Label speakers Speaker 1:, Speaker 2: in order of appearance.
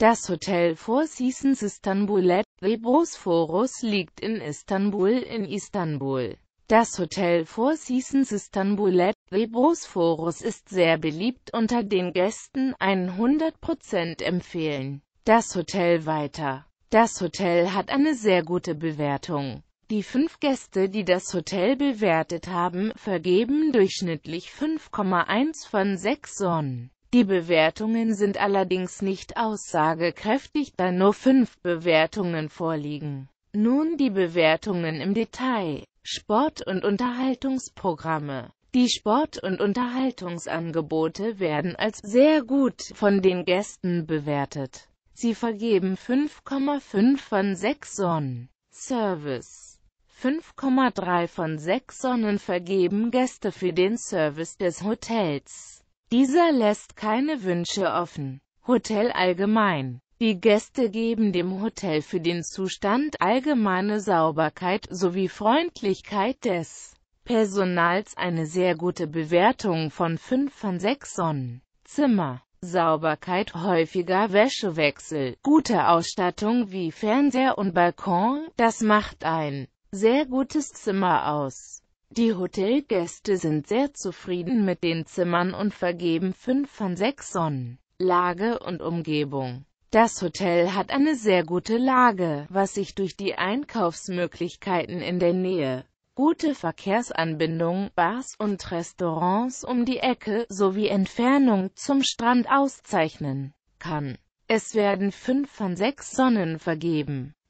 Speaker 1: Das Hotel Four Seasons Istanbul at the Bosphorus liegt in Istanbul in Istanbul. Das Hotel Four Seasons Istanbul at the Bosphorus ist sehr beliebt unter den Gästen, 100% empfehlen. Das Hotel weiter. Das Hotel hat eine sehr gute Bewertung. Die fünf Gäste, die das Hotel bewertet haben, vergeben durchschnittlich 5,1 von 6 Sonnen. Die Bewertungen sind allerdings nicht aussagekräftig, da nur fünf Bewertungen vorliegen. Nun die Bewertungen im Detail. Sport- und Unterhaltungsprogramme die Sport- und Unterhaltungsangebote werden als sehr gut von den Gästen bewertet. Sie vergeben 5,5 von 6 Sonnen. Service 5,3 von 6 Sonnen vergeben Gäste für den Service des Hotels. Dieser lässt keine Wünsche offen. Hotel allgemein. Die Gäste geben dem Hotel für den Zustand allgemeine Sauberkeit sowie Freundlichkeit des Personals eine sehr gute Bewertung von 5 von 6 Sonnen. Zimmer, Sauberkeit, häufiger Wäschewechsel, gute Ausstattung wie Fernseher und Balkon, das macht ein sehr gutes Zimmer aus. Die Hotelgäste sind sehr zufrieden mit den Zimmern und vergeben 5 von 6 Sonnen. Lage und Umgebung Das Hotel hat eine sehr gute Lage, was sich durch die Einkaufsmöglichkeiten in der Nähe, gute Verkehrsanbindung, Bars und Restaurants um die Ecke sowie Entfernung zum Strand auszeichnen kann. Es werden 5 von 6 Sonnen vergeben.